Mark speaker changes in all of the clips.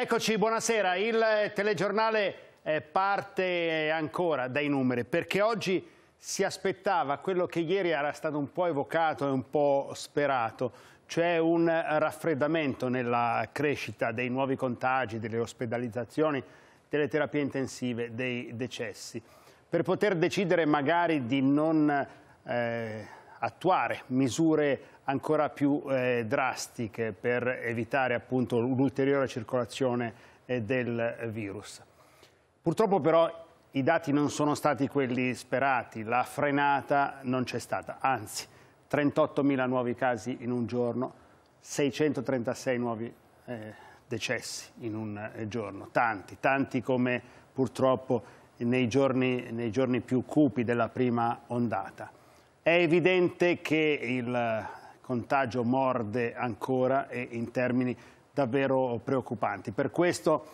Speaker 1: Eccoci, buonasera. Il eh, telegiornale eh, parte eh, ancora dai numeri perché oggi si aspettava quello che ieri era stato un po' evocato e un po' sperato, cioè un raffreddamento nella crescita dei nuovi contagi, delle ospedalizzazioni, delle terapie intensive, dei decessi. Per poter decidere magari di non eh, attuare misure ancora più eh, drastiche per evitare appunto l'ulteriore circolazione eh, del virus. Purtroppo però i dati non sono stati quelli sperati, la frenata non c'è stata, anzi 38.000 nuovi casi in un giorno, 636 nuovi eh, decessi in un eh, giorno, tanti, tanti come purtroppo nei giorni, nei giorni più cupi della prima ondata. È evidente che il contagio morde ancora e in termini davvero preoccupanti. Per questo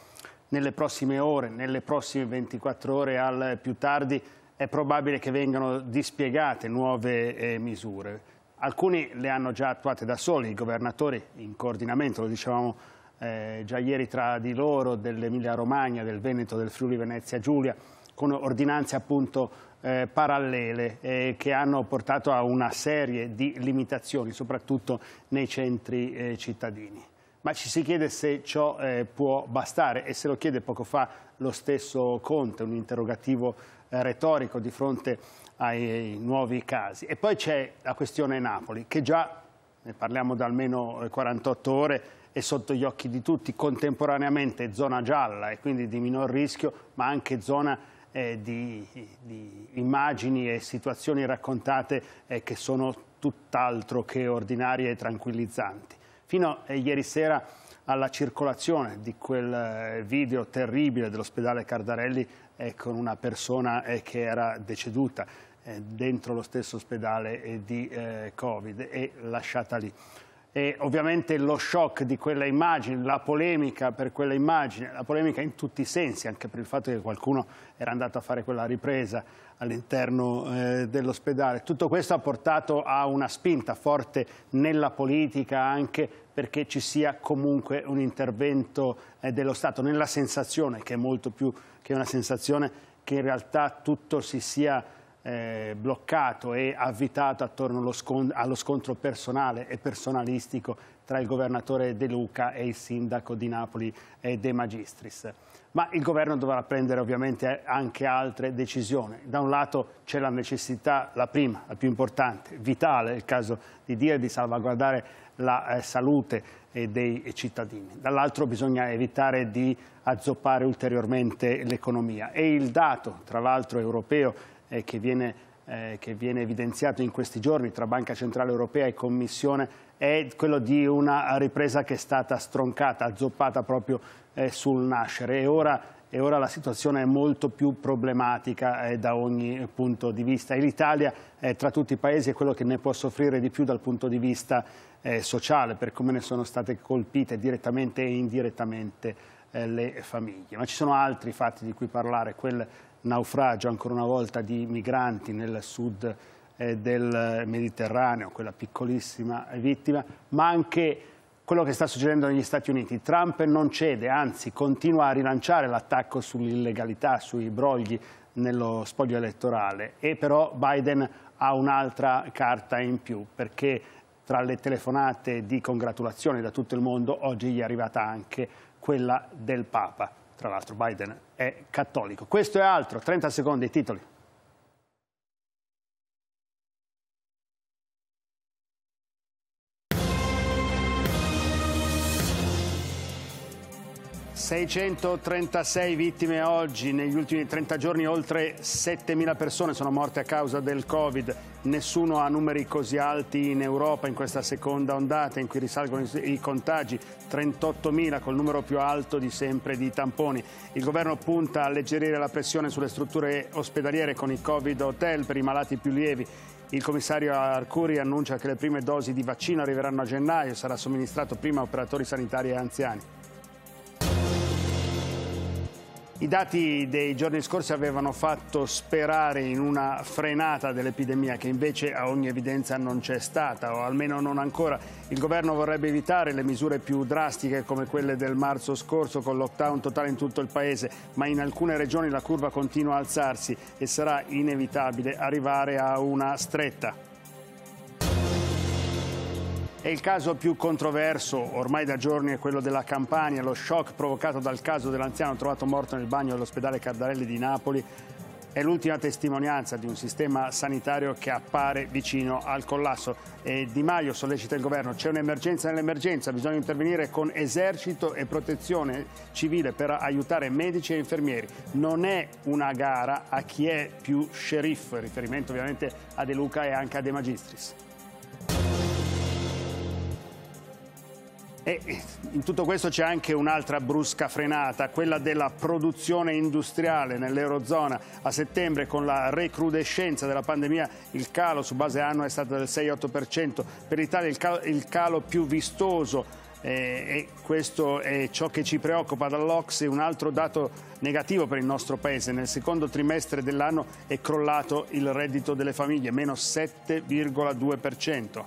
Speaker 1: nelle prossime ore, nelle prossime 24 ore al più tardi è probabile che vengano dispiegate nuove eh, misure. Alcuni le hanno già attuate da soli, i governatori in coordinamento, lo dicevamo eh, già ieri tra di loro, dell'Emilia Romagna, del Veneto, del Friuli Venezia Giulia, con ordinanze appunto eh, parallele eh, che hanno portato a una serie di limitazioni, soprattutto nei centri eh, cittadini. Ma ci si chiede se ciò eh, può bastare e se lo chiede poco fa lo stesso Conte, un interrogativo eh, retorico di fronte ai, ai eh, nuovi casi. E poi c'è la questione Napoli, che già, ne parliamo da almeno 48 ore, è sotto gli occhi di tutti, contemporaneamente zona gialla e quindi di minor rischio, ma anche zona eh, di, di, immagini e situazioni raccontate eh, che sono tutt'altro che ordinarie e tranquillizzanti. Fino a eh, ieri sera alla circolazione di quel eh, video terribile dell'ospedale Cardarelli eh, con una persona che era deceduta dentro lo stesso ospedale di Covid e lasciata lì e ovviamente lo shock di quella immagine, la polemica per quella immagine, la polemica in tutti i sensi, anche per il fatto che qualcuno era andato a fare quella ripresa all'interno eh, dell'ospedale. Tutto questo ha portato a una spinta forte nella politica anche perché ci sia comunque un intervento eh, dello Stato, nella sensazione che è molto più che una sensazione che in realtà tutto si sia eh, bloccato e avvitato attorno allo, scont allo, scontro personale e personalistico tra il governatore De Luca e il sindaco di Napoli eh, De Magistris. Ma il governo dovrà prendere ovviamente anche altre decisioni. Da un lato c'è la necessità, la prima, la più importante, vitale, è il caso di dire, di salvaguardare la eh, salute eh, dei cittadini. Dall'altro bisogna evitare di azzoppare ulteriormente l'economia. E il dato, tra l'altro europeo, eh, che, viene, eh, che viene evidenziato in questi giorni tra Banca Centrale Europea e Commissione è quello di una ripresa che è stata stroncata, azzoppata proprio eh, sul nascere e ora, e ora, la situazione è molto più problematica eh, da ogni punto di vista e l'Italia eh, tra tutti i paesi è quello che ne può soffrire di più dal punto di vista eh, sociale per come ne sono state colpite direttamente e indirettamente eh, le famiglie. Ma ci sono altri fatti di cui parlare, quel naufragio ancora una volta di migranti nel sud eh, del Mediterraneo, quella piccolissima vittima, ma anche quello che sta succedendo negli Stati Uniti. Trump non cede, anzi continua a rilanciare l'attacco sull'illegalità, sui brogli nello spoglio elettorale e però Biden ha un'altra carta in più perché tra le telefonate di congratulazioni da tutto il mondo oggi gli è arrivata anche quella del Papa. Tra l'altro Biden è cattolico. Questo e altro, 30 secondi, i titoli. 636 vittime oggi, negli ultimi 30 giorni oltre 7.000 persone sono morte a causa del Covid. Nessuno ha numeri così alti in Europa in questa seconda ondata in cui risalgono i contagi, 38.000 col numero più alto di sempre di tamponi. Il governo punta a alleggerire la pressione sulle strutture ospedaliere con i Covid hotel per i malati più lievi. Il commissario Arcuri annuncia che le prime dosi di vaccino arriveranno a gennaio, e sarà somministrato prima a operatori sanitari e anziani. I dati dei giorni scorsi avevano fatto sperare in una frenata dell'epidemia che invece a ogni evidenza non c'è stata o almeno non ancora. Il governo vorrebbe evitare le misure più drastiche come quelle del marzo scorso con lockdown totale in tutto il paese, ma in alcune regioni la curva continua a alzarsi e sarà inevitabile arrivare a una stretta. E il caso più controverso ormai da giorni è quello della Campania, lo shock provocato dal caso dell'anziano trovato morto nel bagno dell'ospedale Cardarelli di Napoli è l'ultima testimonianza di un sistema sanitario che appare vicino al collasso. E di Maio sollecita il governo, c'è un'emergenza nell'emergenza, bisogna intervenire con esercito e protezione civile per aiutare medici e infermieri. Non è una gara a chi è più sceriffo, riferimento ovviamente a De Luca e anche a De Magistris. E eh, in tutto questo c'è anche un'altra brusca frenata, quella della produzione industriale nell'Eurozona. A settembre con la recrudescenza della pandemia il calo su base annua è stato del 6-8%, per l'Italia il il calo più vistoso eh, e questo è ciò che ci preoccupa dall'Ox. un altro dato negativo per il nostro Paese. Nel secondo trimestre dell'anno è crollato il reddito delle famiglie, meno 7,2%.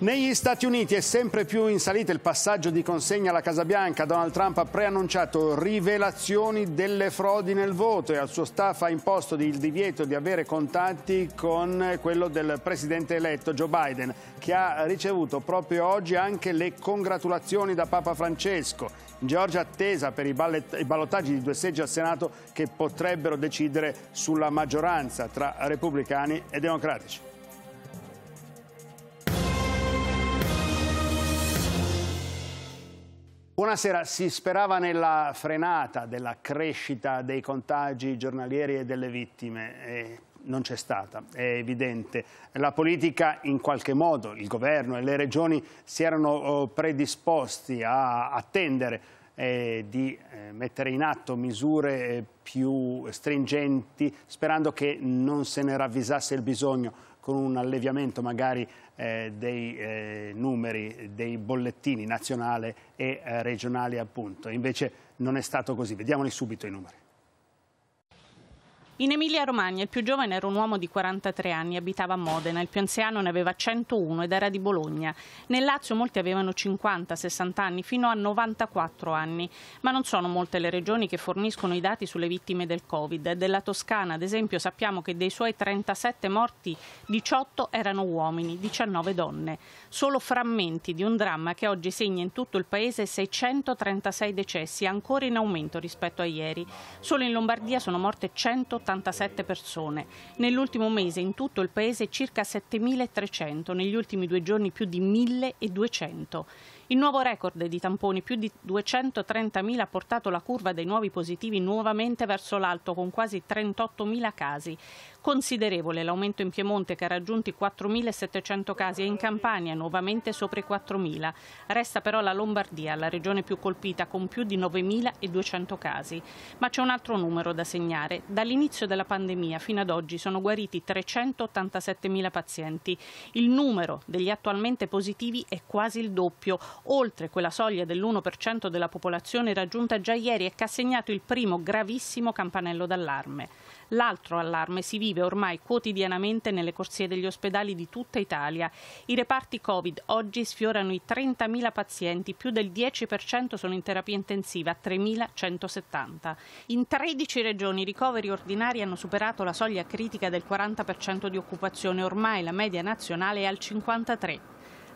Speaker 1: Negli Stati Uniti è sempre più in salita il passaggio di consegna alla Casa Bianca. Donald Trump ha preannunciato rivelazioni delle frodi nel voto e al suo staff ha imposto il divieto di avere contatti con quello del presidente eletto Joe Biden, che ha ricevuto proprio oggi anche le congratulazioni da Papa Francesco. In Georgia attesa per i ballottaggi di due seggi al Senato che potrebbero decidere sulla maggioranza tra repubblicani e democratici. Buonasera, si sperava nella frenata della crescita dei contagi giornalieri e delle vittime. E non c'è stata, è evidente. La politica in qualche modo, il governo e le regioni si erano oh, predisposti a attendere eh, di mettere in atto misure eh, più stringenti sperando che non se ne ravvisasse il bisogno con un alleviamento magari eh, dei eh, numeri, dei bollettini nazionali e eh, regionali appunto. Invece non è stato così. Vediamoli subito i numeri.
Speaker 2: In Emilia-Romagna il più giovane era un uomo di 43 anni, abitava a Modena, il più anziano ne aveva 101 ed era di Bologna. Nel Lazio molti avevano 50, 60 anni, fino a 94 anni, ma non sono molte le regioni che forniscono i dati sulle vittime del Covid. Della Toscana, ad esempio, sappiamo che dei suoi 37 morti, 18 erano uomini, 19 donne. Solo frammenti di un dramma che oggi segna in tutto il paese 636 decessi, ancora in aumento rispetto a ieri. Solo in Lombardia sono morte 180 77 persone. Nell'ultimo mese in tutto il paese circa 7.300, negli ultimi due giorni più di 1.200. Il nuovo record di tamponi, più di 230.000, ha portato la curva dei nuovi positivi nuovamente verso l'alto, con quasi 38.000 casi. Considerevole l'aumento in Piemonte, che ha raggiunto i 4.700 casi, e in Campania, nuovamente sopra i 4.000. Resta però la Lombardia, la regione più colpita, con più di 9.200 casi. Ma c'è un altro numero da segnare. Dall'inizio della pandemia fino ad oggi sono guariti 387.000 pazienti. Il numero degli attualmente positivi è quasi il doppio, oltre quella soglia dell'1% della popolazione raggiunta già ieri e che ha segnato il primo gravissimo campanello d'allarme. L'altro allarme si vive ormai quotidianamente nelle corsie degli ospedali di tutta Italia. I reparti Covid oggi sfiorano i 30.000 pazienti, più del 10% sono in terapia intensiva, 3.170. In 13 regioni i ricoveri ordinari hanno superato la soglia critica del 40% di occupazione, ormai la media nazionale è al 53%.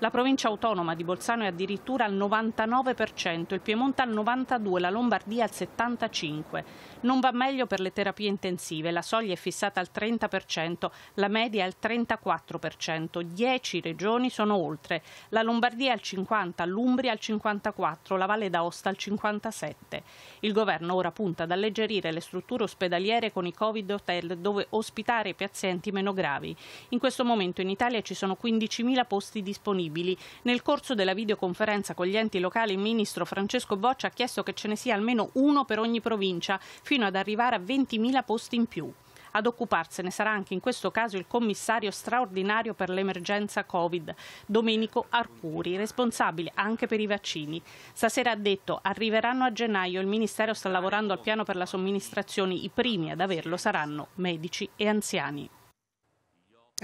Speaker 2: La provincia autonoma di Bolzano è addirittura al 99%, il Piemonte al 92%, la Lombardia al 75%. Non va meglio per le terapie intensive, la soglia è fissata al 30%, la media è al 34%, 10 regioni sono oltre, la Lombardia al 50%, l'Umbria al 54%, la Valle d'Aosta al 57%. Il governo ora punta ad alleggerire le strutture ospedaliere con i Covid hotel dove ospitare i pazienti meno gravi. In questo momento in Italia ci sono 15.000 posti disponibili disponibili. Nel corso della videoconferenza con gli enti locali, il ministro Francesco Boccia ha chiesto che ce ne sia almeno uno per ogni provincia, fino ad arrivare a 20.000 posti in più. Ad occuparsene sarà anche in questo caso il commissario straordinario per l'emergenza Covid, Domenico Arcuri, responsabile anche per i vaccini. Stasera ha detto arriveranno a gennaio, il Ministero sta lavorando al piano per la somministrazione, i primi ad averlo saranno medici e anziani.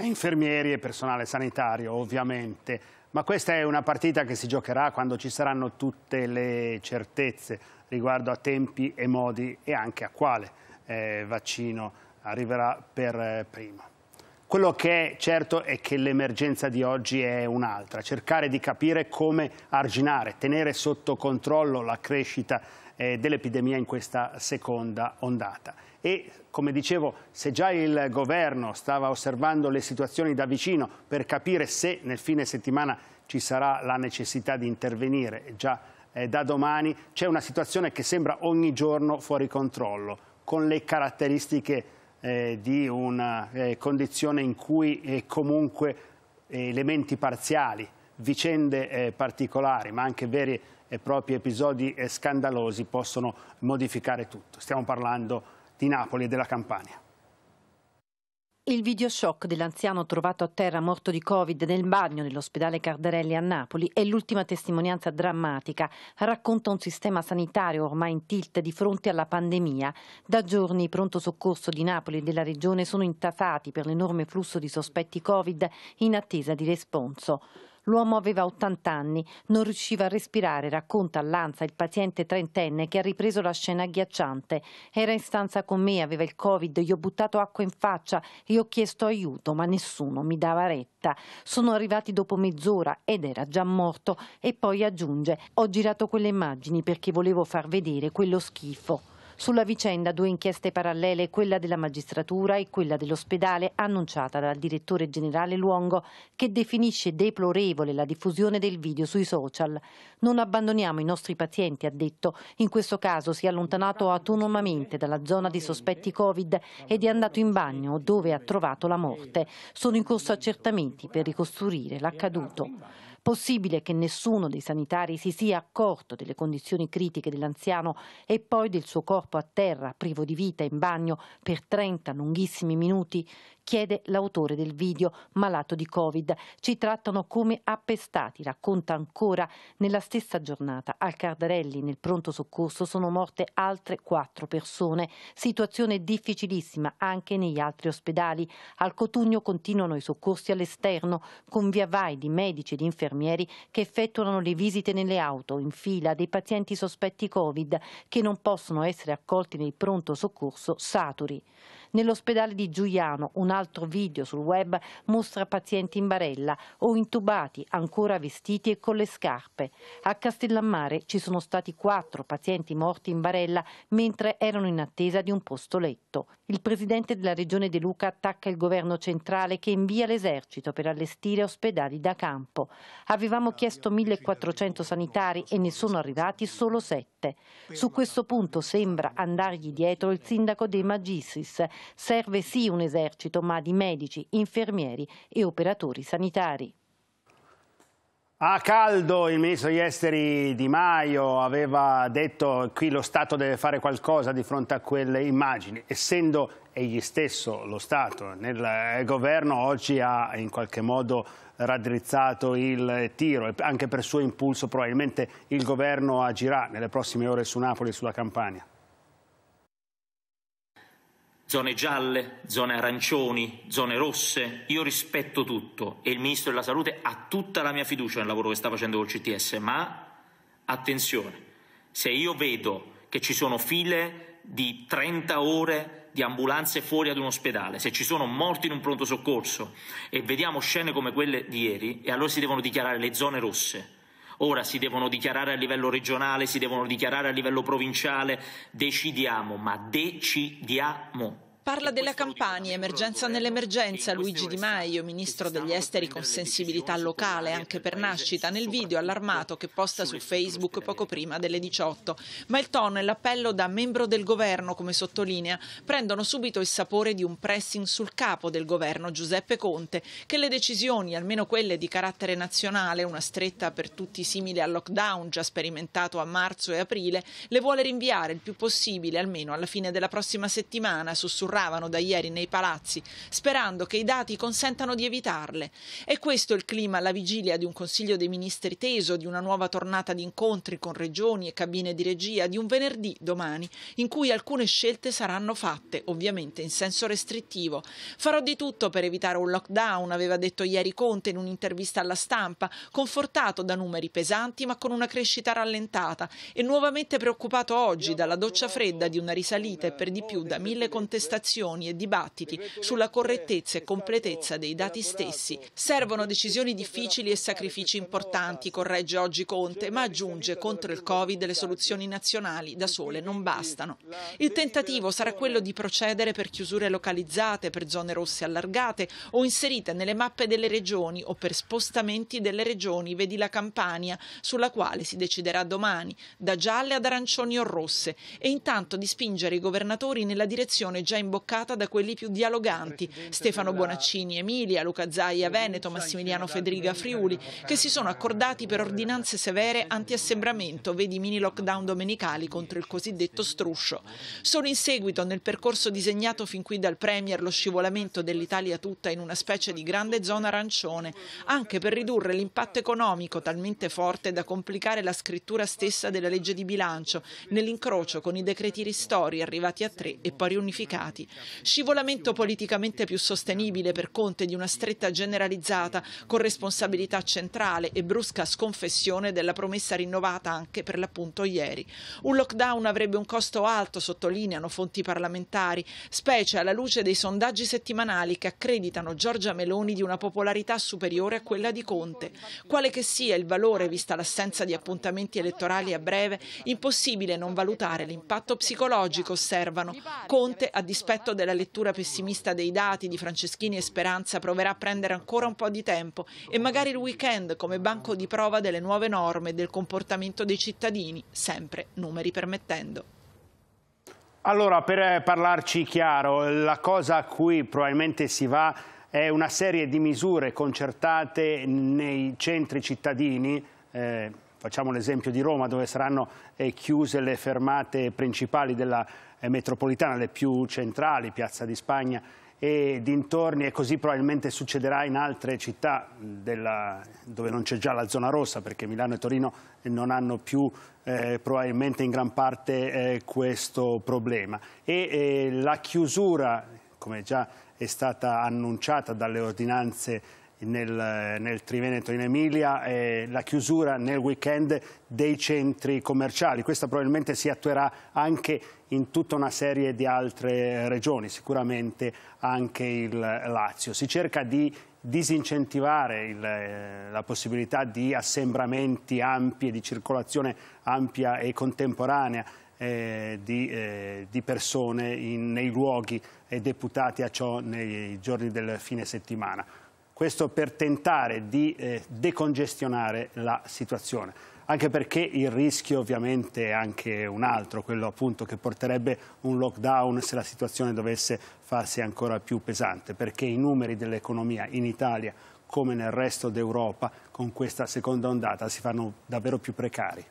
Speaker 1: Infermieri e personale sanitario ovviamente. Ma questa è una partita che si giocherà quando ci saranno tutte le certezze riguardo a tempi e modi e anche a quale eh, vaccino arriverà per eh, primo. Quello che è certo è che l'emergenza di oggi è un'altra, cercare di capire come arginare, tenere sotto controllo la crescita eh, dell'epidemia in questa seconda ondata e come dicevo se già il governo stava osservando le situazioni da vicino per capire se nel fine settimana ci sarà la necessità di intervenire già eh, da domani c'è una situazione che sembra ogni giorno fuori controllo con le caratteristiche eh, di una eh, condizione in cui eh, comunque eh, elementi parziali vicende eh, particolari ma anche veri e propri episodi scandalosi possono modificare tutto stiamo parlando di Napoli e della Campania.
Speaker 3: Il videoshock dell'anziano trovato a terra morto di Covid nel bagno dell'ospedale Cardarelli a Napoli è l'ultima testimonianza drammatica. Racconta un sistema sanitario ormai in tilt di fronte alla pandemia. Da giorni i pronto soccorso di Napoli e della regione sono intasati per l'enorme flusso di sospetti Covid in attesa di responso. L'uomo aveva 80 anni, non riusciva a respirare, racconta all'Anza il paziente trentenne che ha ripreso la scena agghiacciante. Era in stanza con me, aveva il Covid, gli ho buttato acqua in faccia e ho chiesto aiuto, ma nessuno mi dava retta. Sono arrivati dopo mezz'ora ed era già morto. E poi aggiunge, ho girato quelle immagini perché volevo far vedere quello schifo. Sulla vicenda due inchieste parallele, quella della magistratura e quella dell'ospedale, annunciata dal direttore generale Luongo, che definisce deplorevole la diffusione del video sui social. Non abbandoniamo i nostri pazienti, ha detto. In questo caso si è allontanato autonomamente dalla zona di sospetti Covid ed è andato in bagno dove ha trovato la morte. Sono in corso accertamenti per ricostruire l'accaduto. Possibile che nessuno dei sanitari si sia accorto delle condizioni critiche dell'anziano e poi del suo corpo a terra, privo di vita, in bagno per 30 lunghissimi minuti? chiede l'autore del video, malato di Covid. Ci trattano come appestati, racconta ancora. Nella stessa giornata al Cardarelli, nel pronto soccorso, sono morte altre quattro persone. Situazione difficilissima anche negli altri ospedali. Al Cotugno continuano i soccorsi all'esterno, con via vai di medici e di infermieri che effettuano le visite nelle auto, in fila, dei pazienti sospetti Covid, che non possono essere accolti nel pronto soccorso saturi. Nell'ospedale di Giuliano un altro video sul web mostra pazienti in barella o intubati, ancora vestiti e con le scarpe. A Castellammare ci sono stati quattro pazienti morti in barella mentre erano in attesa di un posto letto. Il presidente della regione De Luca attacca il governo centrale che invia l'esercito per allestire ospedali da campo. Avevamo chiesto 1400 sanitari e ne sono arrivati solo 7 fatte. Su questo punto sembra andargli dietro il sindaco De Magisis. Serve sì un esercito, ma di medici, infermieri e operatori sanitari.
Speaker 1: A caldo il ministro degli esteri Di Maio aveva detto che qui lo Stato deve fare qualcosa di fronte a quelle immagini. Essendo egli stesso lo Stato nel eh, governo oggi ha in qualche modo raddrizzato il tiro e anche per suo impulso probabilmente il governo agirà nelle prossime ore su Napoli e sulla Campania.
Speaker 4: Zone gialle, zone arancioni, zone rosse, io rispetto tutto e il Ministro della Salute ha tutta la mia fiducia nel lavoro che sta facendo col CTS, ma attenzione, se io vedo che ci sono file di 30 ore di ambulanze fuori ad un ospedale, se ci sono morti in un pronto soccorso e vediamo scene come quelle di ieri, e allora si devono dichiarare le zone rosse. Ora si devono dichiarare a livello regionale, si devono dichiarare a livello provinciale, decidiamo, ma decidiamo.
Speaker 5: Parla della campagna, emergenza nell'emergenza, Luigi Di Maio, ministro degli esteri con sensibilità locale anche per nascita, nel video allarmato che posta su Facebook poco prima delle 18. Ma il tono e l'appello da membro del governo, come sottolinea, prendono subito il sapore di un pressing sul capo del governo, Giuseppe Conte, che le decisioni, almeno quelle di carattere nazionale, una stretta per tutti simile al lockdown già sperimentato a marzo e aprile, le vuole rinviare il più possibile, almeno alla fine della prossima settimana, sussurrando sbarravano da ieri nei palazzi, sperando che i dati consentano di evitarle. È questo il clima alla vigilia di un Consiglio dei Ministri teso, di una nuova tornata di incontri con regioni e cabine di regia, di un venerdì domani, in cui alcune scelte saranno fatte, ovviamente in senso restrittivo. Farò di tutto per evitare un lockdown, aveva detto ieri Conte in un'intervista alla stampa, confortato da numeri pesanti ma con una crescita rallentata e nuovamente preoccupato oggi dalla doccia fredda di una risalita e per di più da mille contestazioni valutazioni e dibattiti sulla correttezza e completezza dei dati stessi. Servono decisioni difficili e sacrifici importanti, corregge oggi Conte, ma aggiunge contro il Covid le soluzioni nazionali da sole non bastano. Il tentativo sarà quello di procedere per chiusure localizzate, per zone rosse allargate o inserite nelle mappe delle regioni o per spostamenti delle regioni, vedi la Campania, sulla quale si deciderà domani, da gialle ad arancioni o rosse, e intanto di spingere i governatori nella direzione già in imboccata da quelli più dialoganti, Stefano Bonaccini Emilia, Luca Zaia Veneto, Massimiliano Federica Friuli, che si sono accordati per ordinanze severe anti-assembramento, vedi mini lockdown domenicali contro il cosiddetto struscio. Solo in seguito, nel percorso disegnato fin qui dal Premier, lo scivolamento dell'Italia tutta in una specie di grande zona arancione, anche per ridurre l'impatto economico talmente forte da complicare la scrittura stessa della legge di bilancio, nell'incrocio con i decreti ristori arrivati a tre e poi riunificati Stati. Scivolamento politicamente più sostenibile per Conte di una stretta generalizzata con responsabilità centrale e brusca sconfessione della promessa rinnovata anche per l'appunto ieri. Un lockdown avrebbe un costo alto, sottolineano fonti parlamentari, specie alla luce dei sondaggi settimanali che accreditano Giorgia Meloni di una popolarità superiore a quella di Conte. Quale che sia il valore, vista l'assenza di appuntamenti elettorali a breve, impossibile non valutare l'impatto psicologico, osservano. Conte a disposizione sospetto della lettura pessimista dei dati di Franceschini e Speranza proverà a prendere ancora un po' di tempo e magari il weekend come banco di prova delle nuove norme e del comportamento dei cittadini, sempre numeri permettendo.
Speaker 1: Allora, per eh, parlarci chiaro, la cosa a cui probabilmente si va è una serie di misure concertate nei centri cittadini, eh, facciamo l'esempio di Roma dove saranno eh, chiuse le fermate principali della città, metropolitana, le più centrali, Piazza di Spagna e dintorni e così probabilmente succederà in altre città della, dove non c'è già la zona rossa perché Milano e Torino non hanno più eh, probabilmente in gran parte eh, questo problema e eh, la chiusura come già è stata annunciata dalle ordinanze nel, nel Triveneto in Emilia e la chiusura nel weekend dei centri commerciali. Questa probabilmente si attuerà anche in tutta una serie di altre regioni, sicuramente anche il Lazio. Si cerca di disincentivare il, eh, la possibilità di assembramenti ampi e di circolazione ampia e contemporanea eh, di, eh, di, persone in, nei luoghi deputati a ciò nei giorni del fine settimana questo per tentare di eh, decongestionare la situazione anche perché il rischio ovviamente è anche un altro, quello appunto che porterebbe un lockdown se la situazione dovesse farsi ancora più pesante, perché i numeri dell'economia in Italia come nel resto d'Europa con questa seconda ondata si fanno davvero più precari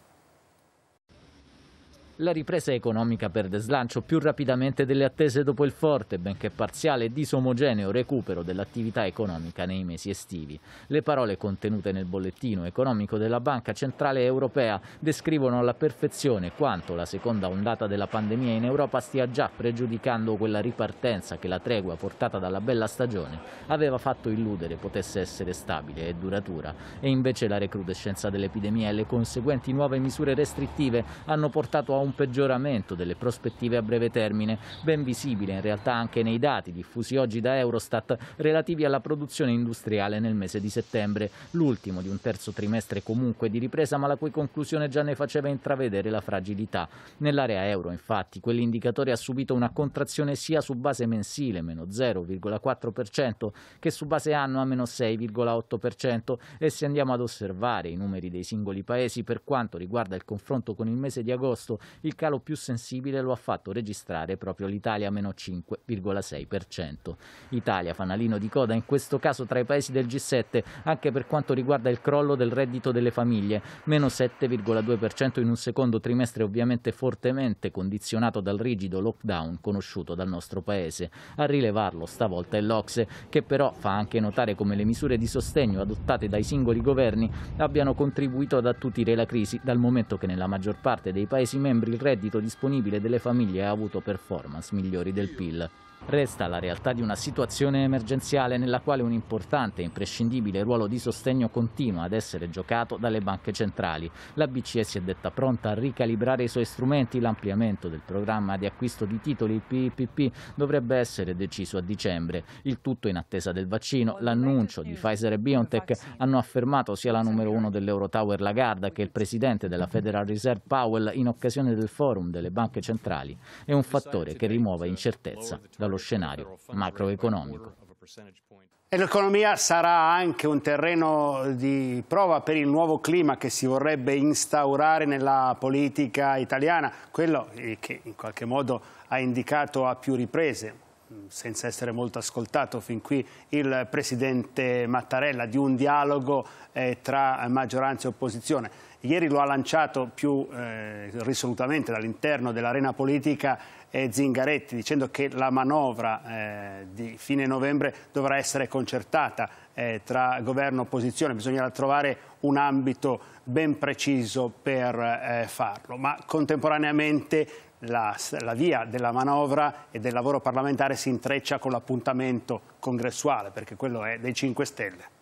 Speaker 4: la ripresa economica perde slancio più rapidamente delle attese dopo il forte, benché parziale e disomogeneo recupero dell'attività economica nei mesi estivi. Le parole contenute nel bollettino economico della Banca Centrale Europea descrivono alla perfezione quanto la seconda ondata della pandemia in Europa stia già pregiudicando quella ripartenza che la tregua portata dalla bella stagione aveva fatto illudere potesse essere stabile e duratura. E invece la recrudescenza dell'epidemia e le conseguenti nuove misure restrittive hanno portato a un un peggioramento delle prospettive a breve termine, ben visibile in realtà anche nei dati diffusi oggi da Eurostat relativi alla produzione industriale nel mese di settembre, l'ultimo di un terzo trimestre comunque di ripresa ma la cui conclusione già ne faceva intravedere la fragilità. Nell'area euro infatti quell'indicatore ha subito una contrazione sia su base mensile meno 0,4% che su base annua meno 6,8% e se andiamo ad osservare i numeri dei singoli paesi per quanto riguarda il confronto con il mese di agosto il calo più sensibile lo ha fatto registrare proprio l'Italia meno 5,6%. Italia, fanalino di coda in questo caso tra i paesi del G7, anche per quanto riguarda il crollo del reddito delle famiglie, meno 7,2% in un secondo trimestre ovviamente fortemente condizionato dal rigido lockdown conosciuto dal nostro paese. A rilevarlo stavolta è l'Ocse, che però fa anche notare come le misure di sostegno adottate dai singoli governi abbiano contribuito ad attutire la crisi, dal momento che nella maggior parte dei Paesi membri il reddito disponibile delle famiglie ha avuto performance migliori del PIL. Resta la realtà di una situazione emergenziale nella quale un importante e imprescindibile ruolo di sostegno continua ad essere giocato dalle banche centrali. La BCE si è detta pronta a ricalibrare i suoi strumenti, l'ampliamento del programma di acquisto di titoli PPP dovrebbe essere deciso a dicembre. Il tutto in attesa del vaccino. L'annuncio di Pfizer e BioNTech hanno affermato sia la numero uno dell'Eurotower Lagarde che il presidente della Federal Reserve Powell in occasione del forum delle banche centrali. È un fattore che rimuova incertezza. La dallo scenario macroeconomico.
Speaker 1: E l'economia sarà anche un terreno di prova per il nuovo clima che si vorrebbe instaurare nella politica italiana, quello che in qualche modo ha indicato a più riprese Mm, senza essere molto ascoltato fin qui il Presidente Mattarella di un dialogo eh, tra maggioranza e opposizione. Ieri lo ha lanciato più eh, risolutamente dall'interno dell'arena politica eh, Zingaretti dicendo che la manovra eh, di fine novembre dovrà essere concertata eh, tra governo e opposizione, bisognerà trovare un ambito ben preciso per eh, farlo, ma contemporaneamente la, la, via della manovra e del lavoro parlamentare si intreccia con l'appuntamento congressuale, perché quello è dei 5 Stelle.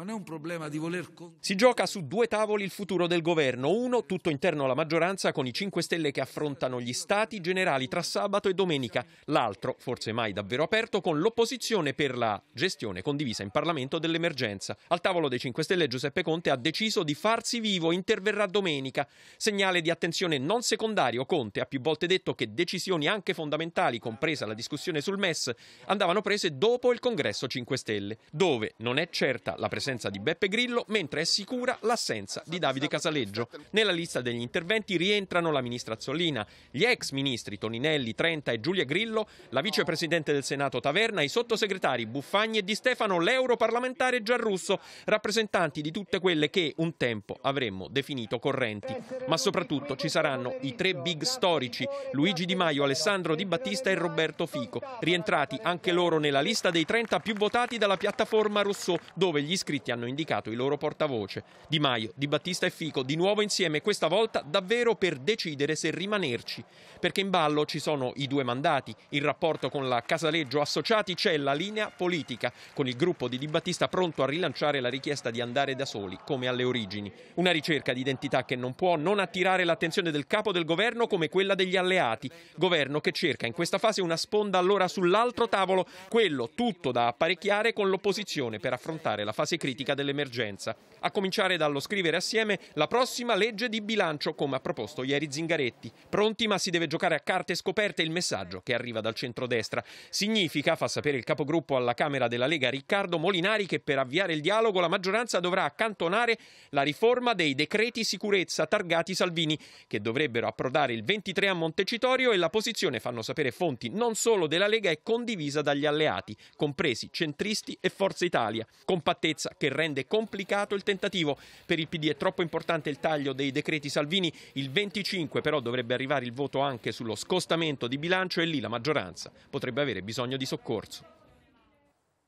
Speaker 6: Non è un problema di voler... Si gioca su due tavoli il futuro del governo, uno tutto interno alla maggioranza con i 5 Stelle che affrontano gli stati generali tra sabato e domenica, l'altro, forse mai davvero aperto, con l'opposizione per la gestione condivisa in Parlamento dell'emergenza. Al tavolo dei 5 Stelle Giuseppe Conte ha deciso di farsi vivo, interverrà domenica. Segnale di attenzione non secondario, Conte ha più volte detto che decisioni anche fondamentali, compresa la discussione sul MES, andavano prese dopo il congresso 5 Stelle, dove non è certa la presenza presenza di Beppe Grillo, mentre è sicura l'assenza di Davide Casaleggio. Nella lista degli interventi rientrano la ministra Zollina, gli ex ministri Toninelli, Trenta e Giulia Grillo, la vicepresidente del Senato Taverna, i sottosegretari Buffagni e Di Stefano, l'europarlamentare Giarrusso, rappresentanti di tutte quelle che un tempo avremmo definito correnti. Ma soprattutto ci saranno i tre big storici, Luigi Di Maio, Alessandro Di Battista e Roberto Fico, rientrati anche loro nella lista dei 30 più votati dalla piattaforma Rousseau, dove gli iscritti iscritti hanno indicato i loro portavoce. Di Maio, Di Battista e Fico di nuovo insieme, questa volta davvero per decidere se rimanerci. Perché in ballo ci sono i due mandati, il rapporto con la Casaleggio Associati, c'è la linea politica, con il gruppo di Di Battista pronto a rilanciare la richiesta di andare da soli, come alle origini. Una ricerca di identità che non può non attirare l'attenzione del capo del governo come quella degli alleati. Governo che cerca in questa fase una sponda allora sull'altro tavolo, quello tutto da apparecchiare con l'opposizione per affrontare la fase critica critica dell'emergenza. A cominciare dallo scrivere assieme la prossima legge di bilancio, come ha proposto ieri Zingaretti. Pronti, ma si deve giocare a carte scoperte il messaggio che arriva dal centrodestra. Significa, fa sapere il capogruppo alla Camera della Lega Riccardo Molinari, che per avviare il dialogo la maggioranza dovrà accantonare la riforma dei decreti sicurezza targati Salvini, che dovrebbero approdare il 23 a Montecitorio e la posizione, fanno sapere fonti non solo della Lega, è condivisa dagli alleati, compresi centristi e Forza Italia. Compattezza cosa che rende complicato il tentativo. Per il PD è troppo importante il taglio dei decreti Salvini, il 25 però dovrebbe arrivare il voto anche sullo scostamento di bilancio e lì la maggioranza potrebbe avere bisogno di soccorso.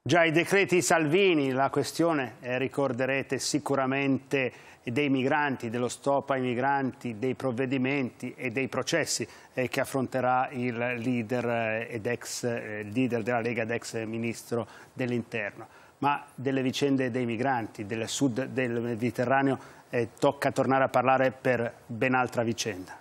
Speaker 1: Già i decreti Salvini, la questione eh, ricorderete sicuramente dei migranti, dello stop ai migranti, dei provvedimenti e dei processi eh, che affronterà il leader, eh, ed ex, eh, leader della Lega ed ex ministro dell'interno ma delle vicende dei migranti, del sud del Mediterraneo, eh, tocca tornare a parlare per ben altra vicenda.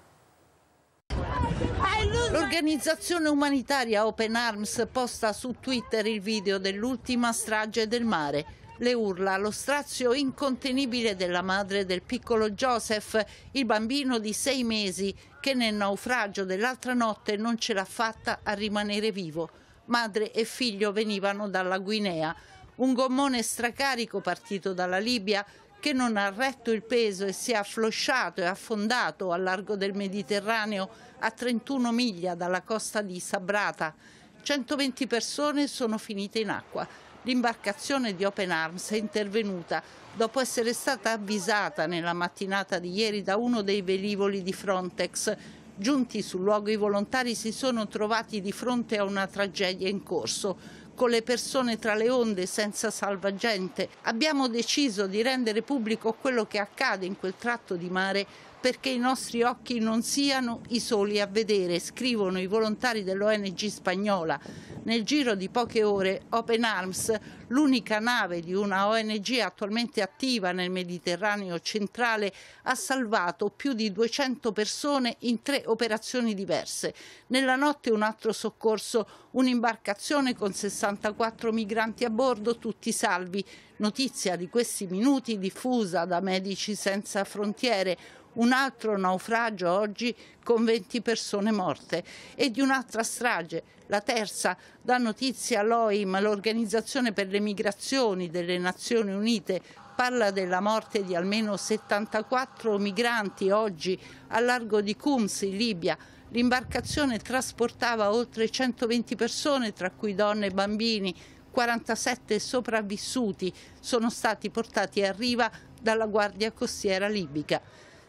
Speaker 7: L'organizzazione umanitaria Open Arms posta su Twitter il video dell'ultima strage del mare. Le urla, lo strazio incontenibile della madre del piccolo Joseph, il bambino di sei mesi che nel naufragio dell'altra notte non ce l'ha fatta a rimanere vivo. Madre e figlio venivano dalla Guinea un gommone stracarico partito dalla Libia che non ha retto il peso e si è afflosciato e affondato al largo del Mediterraneo a 31 miglia dalla costa di Sabrata. 120 persone sono finite in acqua. L'imbarcazione di Open Arms è intervenuta dopo essere stata avvisata nella mattinata di ieri da uno dei velivoli di Frontex. Giunti sul luogo i volontari si sono trovati di fronte a una tragedia in corso con le persone tra le onde senza salvagente. Abbiamo deciso di rendere pubblico quello che accade in quel tratto di mare perché i nostri occhi non siano i soli a vedere, scrivono i volontari dell'ONG spagnola. Nel giro di poche ore Open Arms, l'unica nave di una ONG attualmente attiva nel Mediterraneo centrale, ha salvato più di 200 persone in tre operazioni diverse. Nella notte un altro soccorso, un'imbarcazione con 64 migranti a bordo, tutti salvi. Notizia di questi minuti diffusa da Medici Senza Frontiere, un altro naufragio oggi con 20 persone morte e di un'altra strage, la terza, da notizia l'OIM, l'Organizzazione per le Migrazioni delle Nazioni Unite, parla della morte di almeno 74 migranti oggi al largo di Kums in Libia. L'imbarcazione trasportava oltre 120 persone, tra cui donne e bambini, 47 sopravvissuti sono stati portati a riva dalla Guardia Costiera libica.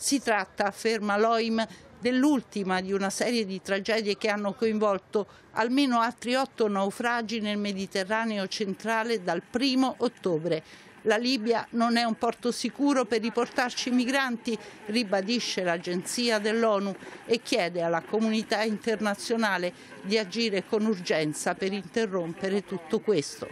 Speaker 7: Si tratta, afferma l'OIM, dell'ultima di una serie di tragedie che hanno coinvolto almeno altri otto naufragi nel Mediterraneo centrale dal 1 ottobre. La Libia non è un porto sicuro per riportarci migranti, ribadisce l'agenzia dell'ONU e chiede alla comunità internazionale di agire con urgenza per interrompere tutto questo.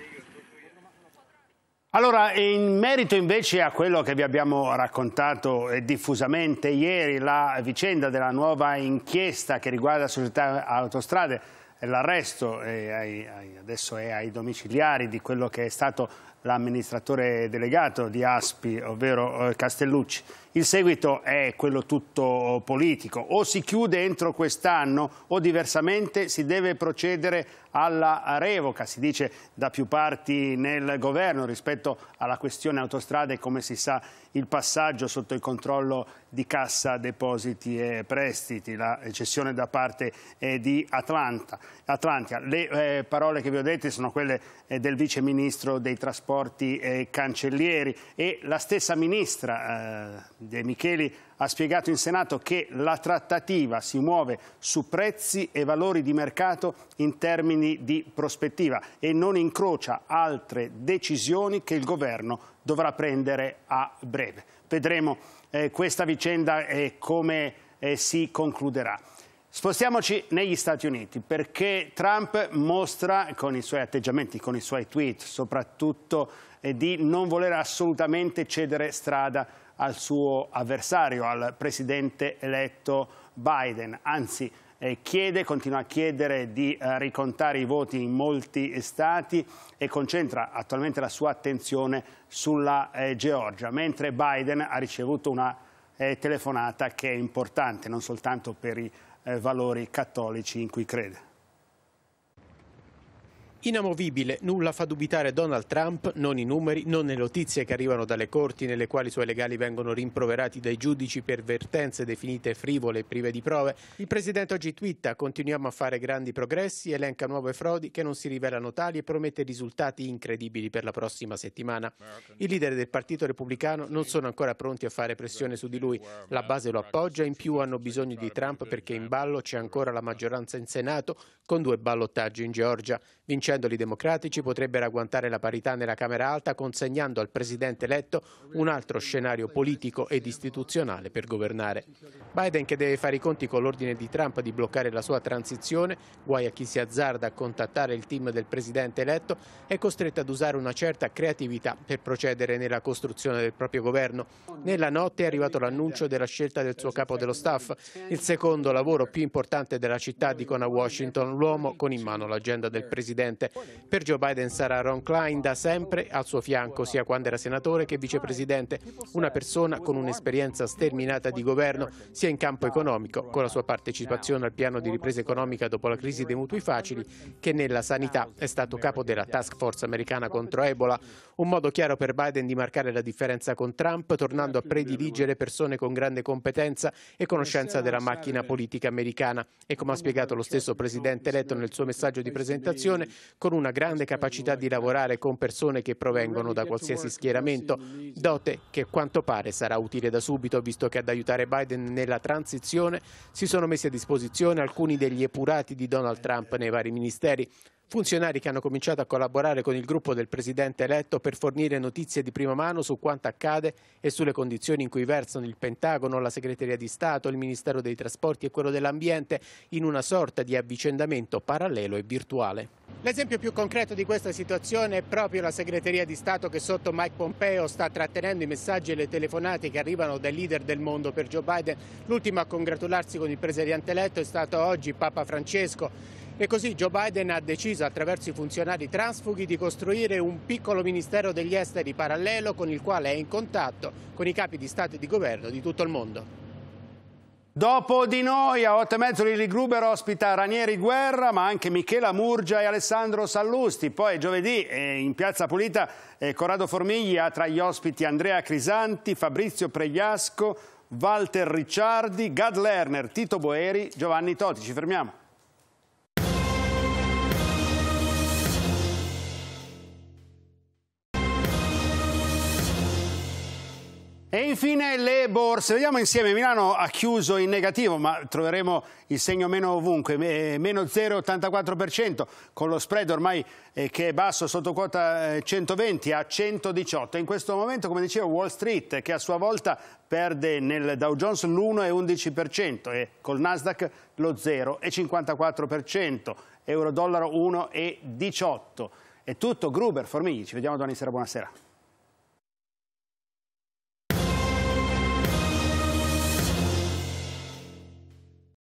Speaker 1: Allora, in merito invece a quello che vi abbiamo raccontato eh, diffusamente ieri, la vicenda della nuova inchiesta che riguarda la società autostrade, eh, l'arresto eh, adesso è ai domiciliari di quello che è stato l'amministratore delegato di Aspi, ovvero eh, Castellucci. Il seguito è quello tutto politico, o si chiude entro quest'anno o diversamente si deve procedere alla revoca, si dice da più parti nel governo rispetto alla questione autostrade, come si sa il passaggio sotto il controllo di Cassa Depositi e Prestiti, la cessione da parte eh, di Atlanta. Atlantia. Le eh, parole che vi ho detto sono quelle del vice ministro dei trasporti trasporti eh, cancellieri e la stessa ministra eh, De Micheli ha spiegato in Senato che la trattativa si muove su prezzi e valori di mercato in termini di prospettiva e non incrocia altre decisioni che il governo dovrà prendere a breve. Vedremo eh, questa vicenda eh, come si concluderà. Spostiamoci negli Stati Uniti perché Trump mostra con i suoi atteggiamenti, con i suoi tweet soprattutto eh, di non voler assolutamente cedere strada al suo avversario, al presidente eletto Biden, anzi eh, chiede, continua a chiedere di eh, ricontare i voti in molti stati e concentra attualmente la sua attenzione sulla Georgia, mentre Biden ha ricevuto una telefonata che è importante non soltanto per i eh, valori cattolici in cui crede.
Speaker 8: Inamovibile, nulla fa dubitare Donald Trump, non i numeri, non le notizie che arrivano dalle corti nelle quali i suoi legali vengono rimproverati dai giudici per vertenze definite frivole e prive di prove. Il presidente oggi twitta, continuiamo a fare grandi progressi, elenca nuove frodi che non si rivelano tali e promette risultati incredibili per la prossima settimana. I leader del Partito Repubblicano non sono ancora pronti a fare pressione su di lui, la base lo appoggia, in più hanno bisogno di Trump perché in ballo c'è ancora la maggioranza in Senato con due ballottaggi in Georgia. Vince Uscendoli democratici potrebbero agguantare la parità nella Camera Alta consegnando al presidente eletto un altro scenario politico ed istituzionale per governare. Biden che deve fare i conti con l'ordine di Trump di bloccare la sua transizione, guai a chi si azzarda a contattare il team del presidente eletto, è costretto ad usare una certa creatività per procedere nella costruzione del proprio governo. Nella notte è arrivato l'annuncio della scelta del suo capo dello staff, il secondo lavoro più importante della città, dicono a Washington, l'uomo con in mano l'agenda del presidente presidente. Per Joe Biden sarà Ron Klein da sempre al suo fianco, sia quando era senatore che vicepresidente, una persona con un'esperienza sterminata di governo, sia in campo economico, con la sua partecipazione al piano di ripresa economica dopo la crisi dei mutui facili, che nella sanità è stato capo della task force americana contro Ebola, un modo chiaro per Biden di marcare la differenza con Trump, tornando a prediligere persone con grande competenza e conoscenza della macchina politica americana. E come ha spiegato lo stesso presidente eletto nel suo messaggio di presentazione, con una grande capacità di lavorare con persone che provengono da qualsiasi schieramento, dote che quanto pare sarà utile da subito, visto che ad aiutare Biden nella transizione si sono messi a disposizione alcuni degli epurati di Donald Trump nei vari ministeri, Funzionari che hanno cominciato a collaborare con il gruppo del presidente eletto per fornire notizie di prima mano su quanto accade e sulle condizioni in cui versano il Pentagono, la Segreteria di Stato, il Ministero dei Trasporti e quello dell'Ambiente in una sorta di avvicendamento parallelo e virtuale. L'esempio più concreto di questa situazione è proprio la Segreteria di Stato che sotto Mike Pompeo sta trattenendo i messaggi e le telefonate che arrivano dai leader del mondo per Joe Biden. L'ultimo a congratularsi con il presidente eletto è stato oggi Papa Francesco e così Joe Biden ha deciso attraverso i funzionari transfughi di costruire un piccolo ministero degli esteri parallelo con il quale è in contatto con i capi di Stato e di governo di tutto il mondo.
Speaker 1: Dopo di noi a 8 e mezzo Lili Gruber ospita Ranieri Guerra ma anche Michela Murgia e Alessandro Sallusti. Poi giovedì eh, in Piazza Pulita eh, Corrado Formiglia tra gli ospiti Andrea Crisanti, Fabrizio Pregliasco, Walter Ricciardi, Gad Lerner, Tito Boeri, Giovanni Toti. Ci fermiamo. E infine le borse, vediamo insieme, Milano ha chiuso in negativo ma troveremo il segno meno ovunque, meno 0,84% con lo spread ormai eh, che è basso sotto quota 120 eh, a 118. In questo momento come dicevo Wall Street che a sua volta perde nel Dow Jones l'1,11% e col Nasdaq lo 0,54%, euro-dollaro 1,18%. È tutto, Gruber, Formigli, ci vediamo domani sera, buonasera.